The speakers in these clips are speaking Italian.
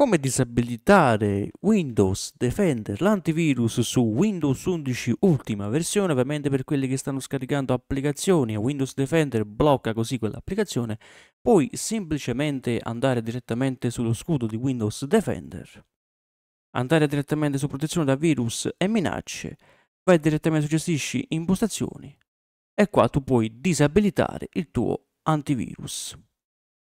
come disabilitare Windows Defender, l'antivirus su Windows 11 ultima versione, ovviamente per quelli che stanno scaricando applicazioni e Windows Defender blocca così quell'applicazione, puoi semplicemente andare direttamente sullo scudo di Windows Defender, andare direttamente su protezione da virus e minacce, vai direttamente su gestisci impostazioni e qua tu puoi disabilitare il tuo antivirus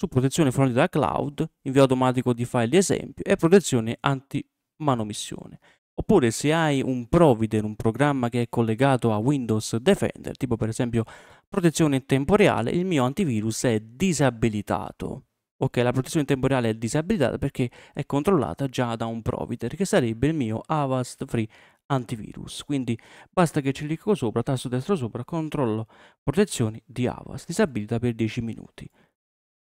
su protezione fornita da cloud, invio automatico di file di esempio e protezione anti-manomissione. Oppure se hai un provider, un programma che è collegato a Windows Defender, tipo per esempio protezione in tempo reale, il mio antivirus è disabilitato. Ok, la protezione temporale è disabilitata perché è controllata già da un provider, che sarebbe il mio Avast Free antivirus. Quindi basta che ci clicco sopra, tasto destro sopra, controllo protezioni di Avast, disabilita per 10 minuti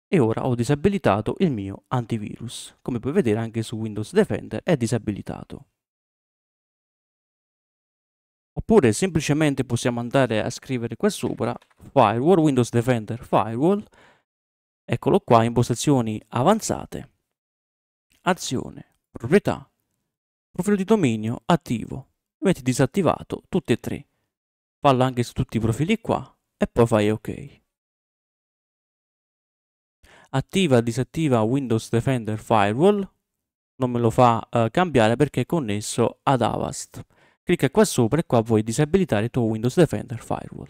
e ora ho disabilitato il mio antivirus. Come puoi vedere anche su Windows Defender è disabilitato. Oppure semplicemente possiamo andare a scrivere qua sopra Firewall, Windows Defender Firewall, eccolo qua, impostazioni avanzate, azione, proprietà, profilo di dominio attivo, metti disattivato tutti e tre. Fallo anche su tutti i profili qua e poi fai ok attiva e disattiva Windows Defender Firewall, non me lo fa eh, cambiare perché è connesso ad Avast. Clicca qua sopra e qua puoi disabilitare il tuo Windows Defender Firewall.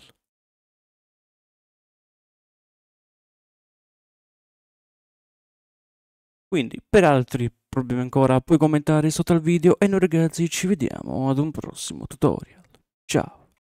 Quindi, per altri problemi ancora, puoi commentare sotto al video e noi ragazzi ci vediamo ad un prossimo tutorial. Ciao!